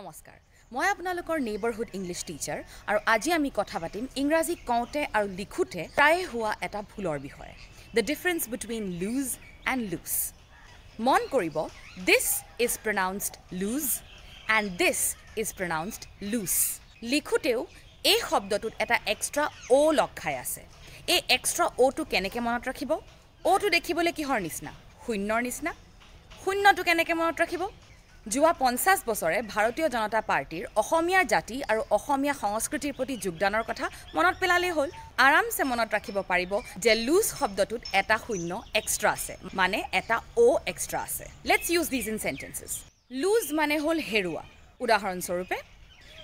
নমস্কাৰ মই আপোনালোকৰ নেইবাৰহুড ইংলিছ টিচাৰ আৰু আজি আমি কথা পাতিম ইংৰাজী কওঁতে আৰু লিখোঁতে প্ৰায়ে হোৱা এটা ভুলৰ বিষয়ে the difference between lose and loose মন কৰিব this is pronounced lose and this is pronounced loose লিখোঁতেও এই শব্দটোত এটা এক্সট্ৰা অ' লগ খাই আছে এই এক্সট্ৰা অ'টো কেনেকৈ মনত ৰাখিব অ'টো দেখিবলৈ কিহৰ নিচিনা শূন্যৰ নিচিনা শূন্যটো কেনেকৈ মনত ৰাখিব যোৱা পঞ্চাছ বছৰে ভাৰতীয় জনতা পাৰ্টীৰ অসমীয়া জাতি আৰু অসমীয়া সংস্কৃতিৰ প্ৰতি যোগদানৰ কথা মনত পেলালেই হ'ল আৰামছে মনত ৰাখিব পাৰিব যে লুজ শব্দটোত এটা শূন্য এক্সট্ৰা আছে মানে এটা অ' এক্সট্ৰা আছে let's use these in sentences lose মানে হ'ল হেৰুৱা উদাহৰণস্বৰূপে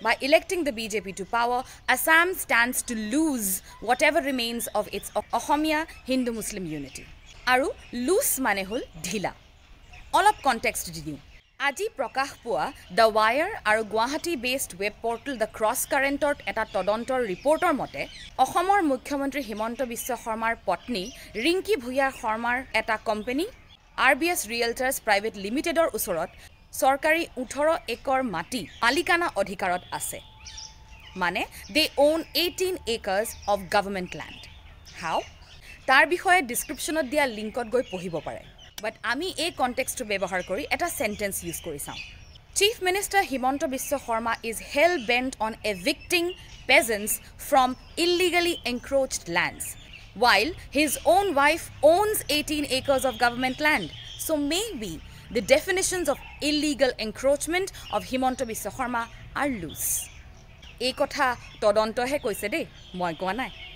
by electing the BJP to power Assam stands to lose whatever remains of its Asomiya Hindu Muslim unity আৰু লুজ মানে হ'ল ঢিলা অলপ কণ্টেক্সট দি দিওঁ আজি প্ৰকাশ পোৱা দ্য ৱায়াৰ আৰু Guwahati based web portal the cross কাৰেণ্টৰ এটা তদন্তৰ ৰিপৰ্টৰ মতে অসমৰ মুখ্যমন্ত্ৰী হিমন্ত বিশ্ব শৰ্মাৰ পত্নী ৰিংকি ভূঞা শৰ্মাৰ এটা company R B S realtors private লিমিটেডৰ ওচৰত চৰকাৰী ওঠৰ একৰ মাটি মালিকানা অধিকাৰত আছে মানে they own eighteen acres of government land how তাৰ বিষয়ে ডিছক্ৰিপশ্যনত দিয়া লিংকত গৈ পঢ়িব পাৰে বাট আমি এই কনটেক্সটো ব্যৱহাৰ কৰি এটা চেণ্টেঞ্চ ইউজ কৰি চাওঁ chief minister Himanta Biswa Sarma is hell bent on a evicting peasants from illegally encroached lands while his own wife owns eighteen acres of government land so' may be the definitions of illegal encroachment of Himanta Biswa Sarma are loose এই কথা তদন্তহে কৈছে দেই মই কোৱা নাই